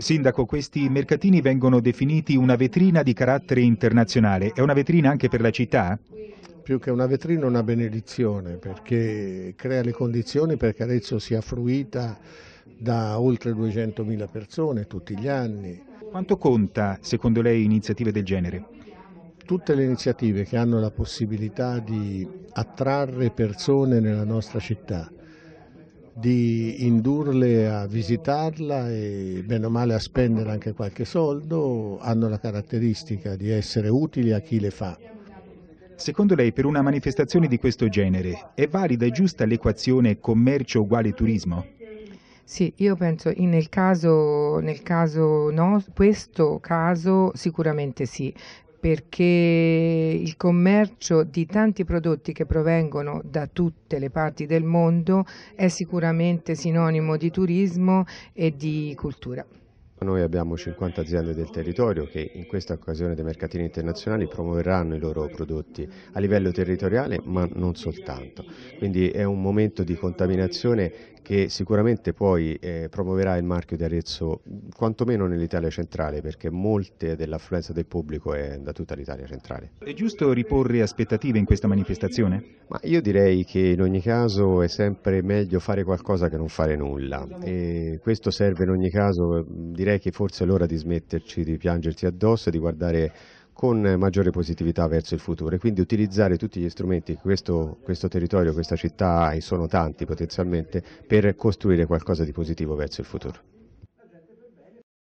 Sindaco, questi mercatini vengono definiti una vetrina di carattere internazionale. È una vetrina anche per la città? Più che una vetrina, una benedizione, perché crea le condizioni perché Arezzo sia fruita da oltre 200.000 persone tutti gli anni. Quanto conta, secondo lei, iniziative del genere? Tutte le iniziative che hanno la possibilità di attrarre persone nella nostra città, di indurle a visitarla e bene o male a spendere anche qualche soldo, hanno la caratteristica di essere utili a chi le fa. Secondo lei per una manifestazione di questo genere è valida e giusta l'equazione commercio uguale turismo? Sì, io penso nel caso, nel caso no, questo caso sicuramente sì, perché il commercio di tanti prodotti che provengono da tutte le parti del mondo è sicuramente sinonimo di turismo e di cultura. Noi abbiamo 50 aziende del territorio che in questa occasione dei mercatini internazionali promuoveranno i loro prodotti a livello territoriale ma non soltanto. Quindi è un momento di contaminazione che sicuramente poi eh, promuoverà il marchio di Arezzo quantomeno nell'Italia centrale perché molte dell'affluenza del pubblico è da tutta l'Italia centrale. È giusto riporre aspettative in questa manifestazione? Ma io direi che in ogni caso è sempre meglio fare qualcosa che non fare nulla e questo serve in ogni caso direi che forse è l'ora di smetterci di piangersi addosso e di guardare con maggiore positività verso il futuro e quindi utilizzare tutti gli strumenti che questo, questo, territorio, questa città ha e sono tanti potenzialmente per costruire qualcosa di positivo verso il futuro.